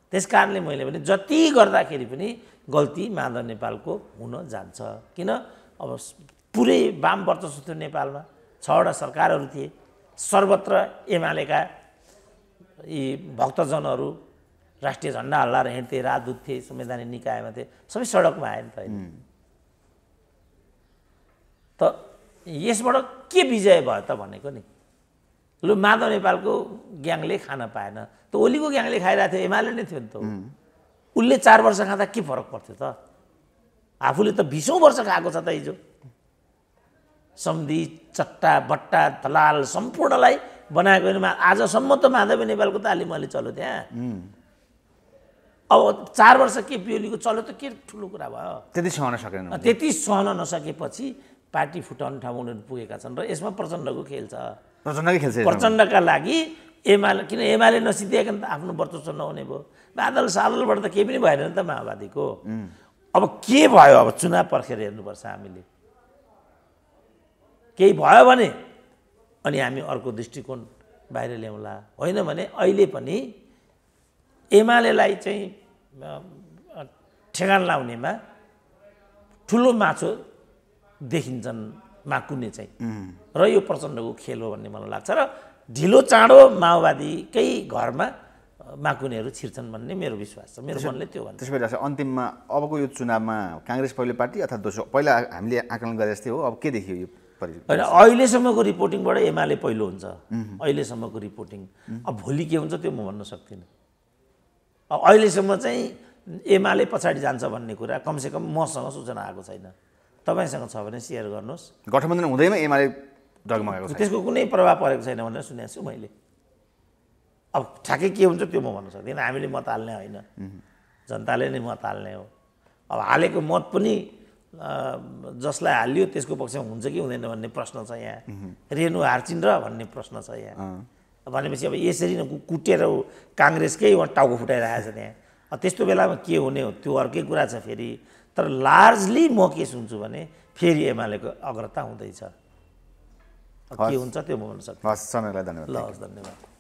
त्यस कारणले मैले भने जति गर्दाखेरि पनि गल्ती माधव नेपालको हुन जान्छ किन अब पुरै वाम वर्चस्व थियो नेपालमा छवटा सरकारहरू थिए सर्वत्र एमालेका यी भक्तजनहरू राष्ट्रिय झन्डा हल्लाएर हिँड्थे राजदूत थिए संवैधानिक निकायमा थिए सबै सडकमा आयो नि त त यसबाट के विजय भयो त भनेको नि लु माधव नेपालको ग्याङले खान पाएन त ओलीको ग्याङले खाइरहेको थियो एमाले नै थियो नि त उसले चार वर्ष खाँदा के फरक पर्थ्यो त आफूले त बिसौँ वर्ष खाएको छ त हिजो सम्धि चट्टा बट्टा दलाल सम्पूर्णलाई बनाएको होइन आजसम्म त माधव नेपालको त अलि चल्यो त्यहाँ अब चार वर्ष के पिओलीको चल्यो त के ठुलो कुरा भयो त्यति सहन सकेन त्यति सहन नसकेपछि पार्टी फुटाउने ठाउँमा उनीहरू पुगेका छन् र यसमा प्रचण्डको खेल छ प्रचण्डकै खेल्छ प्रचण्डका लागि एमाले किन एमाले नसिद्धिकन त आफ्नो वर्चस्व नहुने भयो बादल सादलबाट त केही पनि भएन नि त माओवादीको अब के भयो अब चुनाव पर्खेर हेर्नुपर्छ हामीले केही भयो भने अनि हामी अर्को दृष्टिकोण बाहिर ल्याउँला होइन भने अहिले पनि एमालेलाई चाहिँ ठेगान लाउनेमा ठुलो माछो देखिन्छन् माकुने चाहिँ र यो प्रचण्डको खेल हो भन्ने मलाई लाग्छ र ढिलो चाँडो माओवादीकै घरमा माकुनेहरू छिर्छन् भन्ने मेरो विश्वास छ मेरो मनले त्यो भन्छ त्यसपछि भए अन्तिममा अबको यो चुनावमा काङ्ग्रेस पहिलो पार्टी अथवा दोस्रो पहिला हामीले आकलन गरे जस्तै हो अब के देखियो यो होइन अहिलेसम्मको रिपोर्टिङबाट एमाले पहिलो हुन्छ अहिलेसम्मको रिपोर्टिङ अब भोलि के हुन्छ त्यो म भन्न सक्दिनँ अब अहिलेसम्म चाहिँ एमाले पछाडि जान्छ भन्ने कुरा कमसेकम मसँग सूचना आएको छैन तपाईँसँग छ भने सेयर गर्नुहोस् गठबन्धन हुँदैमा एमाले डगमगाएको छ त्यसको कुनै प्रभाव परेको छैन भनेर सुनेको छु मैले अब ठ्याक्कै के हुन्छ त्यो म भन्न सक्दिनँ हामीले मत हाल्ने होइन जनताले नै मत हाल्ने हो अब हालेको मत पनि जसलाई हालियो त्यसको पक्षमा हुन्छ कि हुँदैन भन्ने प्रश्न छ यहाँ रेणु हार्चिन् र भन्ने प्रश्न छ यहाँ भनेपछि अब यसरी नै कुटेर काङ्ग्रेसकै टाउको फुटाइरहेको छ त्यहाँ त्यस्तो बेलामा के हुने हो त्यो अर्कै कुरा छ फेरि तर लार्जली म के सुन्छु भने फेरि एमालेको अग्रता हुँदैछ के हुन्छ त्यो म भन्न सक्छु हस् समयलाई धन्यवाद ल हस् धन्यवाद